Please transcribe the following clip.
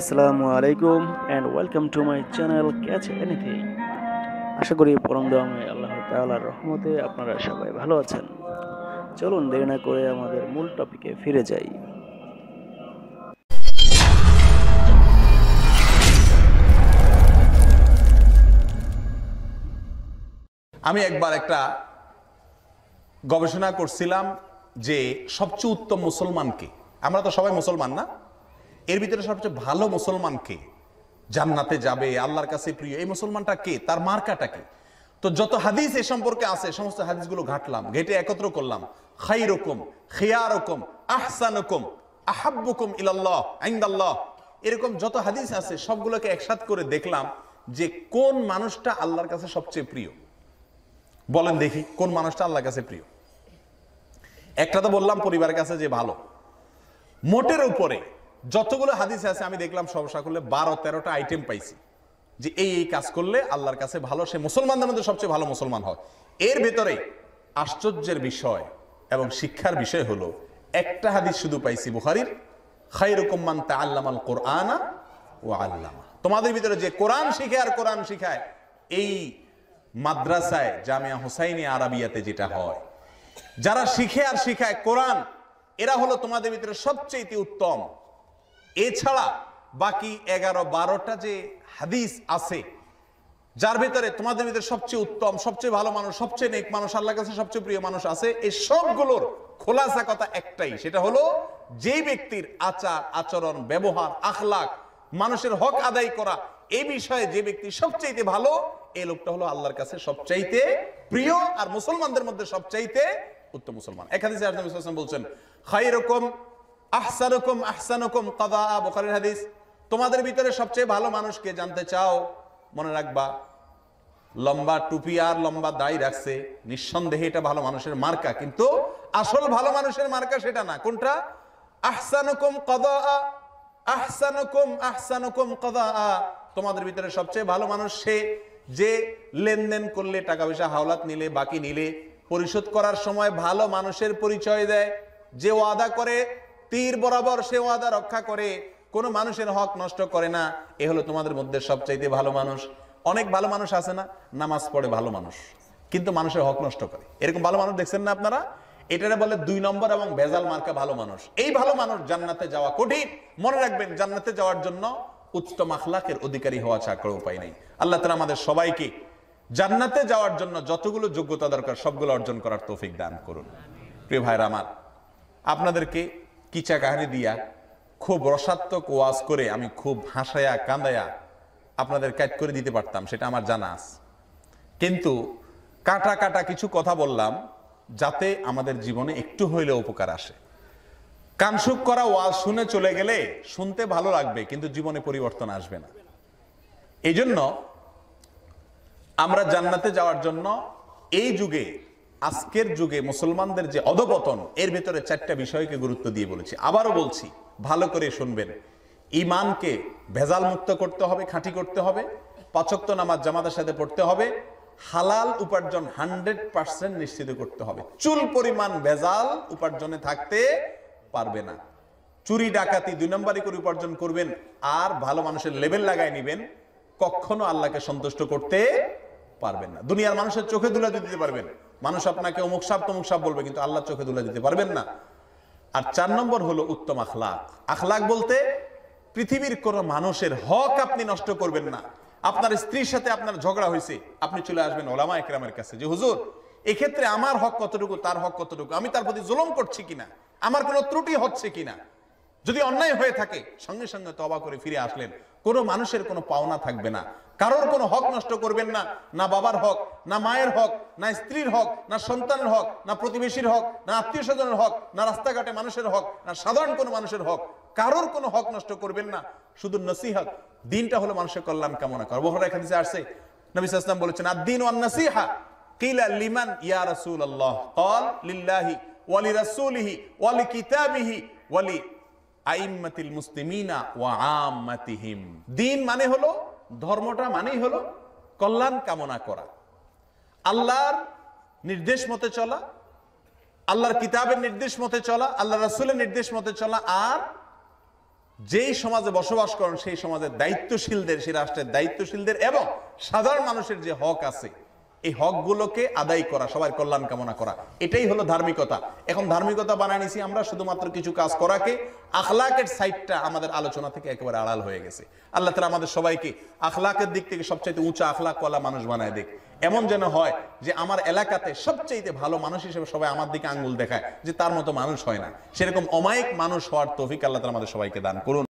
আসসালামু আলাইকুম and welcome to my channel catch anything আশা করি পরম দমে আল্লাহ তাআলার রহমতে আপনারা সবাই ভালো আছেন চলুন দেরি না করে আমাদের মূল টপিকে ফিরে যাই আমি একবার একটা গবেষণা করছিলাম যে সবচেয়ে উত্তম মুসলমানকে আমরা তো সবাই মুসলমান না এর ভিতরে সবচেয়ে ভালো মুসলমান কে জান্নাতে যাবে আল্লাহর কাছে প্রিয় এই মুসলমানটা কে তার মার্কাটা কে তো যত হাদিস এ সম্পর্কে আছে সমস্ত হাদিসগুলো ঘাটলাম ঘেটে একত্র করলাম খাই রকম খেয়া রকম আহসান রকম আহাব্বুকুম ইলাল্লাহ আইন্দাল্লাহ এরকম যত হাদিস আছে সবগুলোকে একসাথ করে দেখলাম যে কোন মানুষটা আল্লাহর কাছে সবচেয়ে প্রিয় বলেন দেখি কোন মানুষটা আল্লাহর কাছে প্রিয় একটা তো বললাম পরিবারের কাছে যে ভালো মোটের উপরে যতগুলো হাদিস আছে আমি দেখলাম সমস্যা করলে বারো তেরোটা আইটেম পাইছি যে এই এই কাজ করলে আল্লাহর কাছে ভালো সে মুসলমানদের মধ্যে সবচেয়ে ভালো মুসলমান হয় এর ভেতরে আশ্চর্যের বিষয় এবং শিক্ষার বিষয় হলো একটা হাদিস শুধু পাইছি বুখারির খাইরকম্মান তা আল্লামাল কোরআনা ও আল্লামা তোমাদের ভিতরে যে কোরআন শিখে আর কোরআন শিখায় এই মাদ্রাসায় জামিয়া হোসাইনি আরাবিয়াতে যেটা হয় যারা শিখে আর শিখায় কোরআন এরা হলো তোমাদের ভিতরে সবচেয়ে উত্তম এছাড়া বাকি এগারো বারোটা যে হাদিস আছে যার ভিতরে তোমাদের ভিতরে সবচেয়ে উত্তম সবচেয়ে ভালো মানুষ সবচেয়ে নেক মানুষ আল্লাহ কাছে সবচেয়ে প্রিয় মানুষ আছে এই সবগুলোর খোলাসা কথা একটাই সেটা হলো যে ব্যক্তির আচার আচরণ ব্যবহার আখলাখ মানুষের হক আদায় করা এই বিষয়ে যে ব্যক্তি সবচাইতে ভালো এই লোকটা হলো আল্লাহর কাছে সবচাইতে প্রিয় আর মুসলমানদের মধ্যে সবচাইতে উত্তম মুসলমান এখানে বলছেন খাই রকম আহসানুকুম আহসানুকুম কদা বোখারের হাদিস তোমাদের ভিতরে সবচেয়ে ভালো মানুষকে জানতে চাও মনে রাখবা লম্বা টুপি আর লম্বা দাড়ি রাখছে নিঃসন্দেহে এটা ভালো মানুষের মার্কা কিন্তু আসল ভালো মানুষের মার্কা সেটা না কোনটা আহসানুকুম কদা আহসানুকুম আহসানুকুম কদা তোমাদের ভিতরে সবচেয়ে ভালো মানুষ সে যে লেনদেন করলে টাকা পয়সা হাওলাত নিলে বাকি নিলে পরিশোধ করার সময় ভালো মানুষের পরিচয় দেয় যে ওয়াদা করে তীর বরাবর সে ওয়াদা রক্ষা করে কোনো মানুষের হক নষ্ট করে না এ হলো তোমাদের মধ্যে সবচাইতে ভালো মানুষ অনেক ভালো মানুষ আছে না নামাজ পড়ে ভালো মানুষ কিন্তু মানুষের হক নষ্ট করে এরকম ভালো মানুষ দেখছেন না আপনারা এটারে বলে দুই নম্বর এবং ভেজাল মার্কা ভালো মানুষ এই ভালো মানুষ জান্নাতে যাওয়া কঠিন মনে রাখবেন জান্নাতে যাওয়ার জন্য উচ্চ মাখলাকের অধিকারী হওয়া ছাড়া উপায় নেই আল্লাহ তালা আমাদের সবাইকে জান্নাতে যাওয়ার জন্য যতগুলো যোগ্যতা দরকার সবগুলো অর্জন করার তৌফিক দান করুন প্রিয় ভাইরা আমার আপনাদেরকে কিচা কাহারি দিয়া খুব রসাত্মক ওয়াজ করে আমি খুব হাসায়া কাঁদায়া আপনাদের ক্যাট করে দিতে পারতাম সেটা আমার জানা আছে কিন্তু কাটা কাটা কিছু কথা বললাম যাতে আমাদের জীবনে একটু হইলে উপকার আসে কানসুক করা ওয়াজ শুনে চলে গেলে শুনতে ভালো লাগবে কিন্তু জীবনে পরিবর্তন আসবে না এই জন্য আমরা জান্নাতে যাওয়ার জন্য এই যুগে আজকের যুগে মুসলমানদের যে অধপতন এর ভেতরে চারটা বিষয়কে গুরুত্ব দিয়ে বলেছি আবারও বলছি ভালো করে শুনবেন ইমানকে ভেজাল মুক্ত করতে হবে খাঁটি করতে হবে পাচক নামাজ জামাতের সাথে পড়তে হবে হালাল উপার্জন হান্ড্রেড পার্সেন্ট নিশ্চিত করতে হবে চুল পরিমাণ ভেজাল উপার্জনে থাকতে পারবে না চুরি ডাকাতি দুই নম্বরই করে উপার্জন করবেন আর ভালো মানুষের লেভেল লাগাই নিবেন কখনো আল্লাহকে সন্তুষ্ট করতে পারবেন না দুনিয়ার মানুষের চোখে দুলা দিতে পারবেন মানুষ আপনাকে অমুক সাপ তমুক সাপ বলবে কিন্তু আল্লাহ চোখে তুলে দিতে পারবেন না আর চার নম্বর হলো উত্তম আখলাক আখলাক বলতে পৃথিবীর কোন মানুষের হক আপনি নষ্ট করবেন না আপনার স্ত্রীর সাথে আপনার ঝগড়া হয়েছে আপনি চলে আসবেন ওলামা একরামের কাছে যে হুজুর এক্ষেত্রে আমার হক কতটুকু তার হক কতটুকু আমি তার প্রতি জুলম করছি কিনা আমার কোনো ত্রুটি হচ্ছে কিনা যদি অন্যায় হয়ে থাকে সঙ্গে সঙ্গে তবা করে ফিরে আসলেন কোনো মানুষের কোনো পাওনা থাকবে না কারোর কোনো হক নষ্ট করবেন না না বাবার হক না মায়ের হক না স্ত্রীর হক না সন্তানের হক না প্রতিবেশীর হক না আত্মীয় স্বজনের হক না রাস্তাঘাটে মানুষের হক না সাধারণ কোনো মানুষের হক কারোর কোনো হক নষ্ট করবেন না শুধু নসিহত দিনটা হলো মানুষের কল্যাণ কামনা করবো হরা এখানে যে আসছে নবী ইসলাম বলেছেন আদিন ওয়ান নাসিহা কিলা লিমান ইয়া রাসূলুল্লাহ আল্লাহ লিল্লাহি ওয়ালি রাসূলিহি ওয়ালি কিতাবিহি ওয়ালি আইম্মাতিল মুসলিমিনা ওয়া আমাতিহিম দিন মানে হলো ধর্মটা মানেই হলো কল্যাণ কামনা করা আল্লাহর নির্দেশ মতে চলা আল্লাহর কিতাবের নির্দেশ মতে চলা আল্লাহ রাসুলের নির্দেশ মতে চলা আর যেই সমাজে বসবাস করেন সেই সমাজের দায়িত্বশীলদের সেই রাষ্ট্রের দায়িত্বশীলদের এবং সাধারণ মানুষের যে হক আছে এই হকগুলোকে আদায় করা সবার কল্যাণ কামনা করা এটাই হলো ধার্মিকতা এখন ধার্মিকতা বানায় নিছি আমরা শুধুমাত্র কিছু কাজ করাকে আখলাকের সাইডটা আমাদের আলোচনা থেকে একেবারে আড়াল হয়ে গেছে আল্লাহ তালা আমাদের সবাইকে আখলাকের দিক থেকে সবচাইতে উঁচা আখলাক কলা মানুষ বানায় দেখ এমন যেন হয় যে আমার এলাকাতে সবচাইতে ভালো মানুষ হিসেবে সবাই আমার দিকে আঙ্গুল দেখায় যে তার মতো মানুষ হয় না সেরকম অমায়িক মানুষ হওয়ার তফিক আল্লাহ তালা আমাদের সবাইকে দান করুন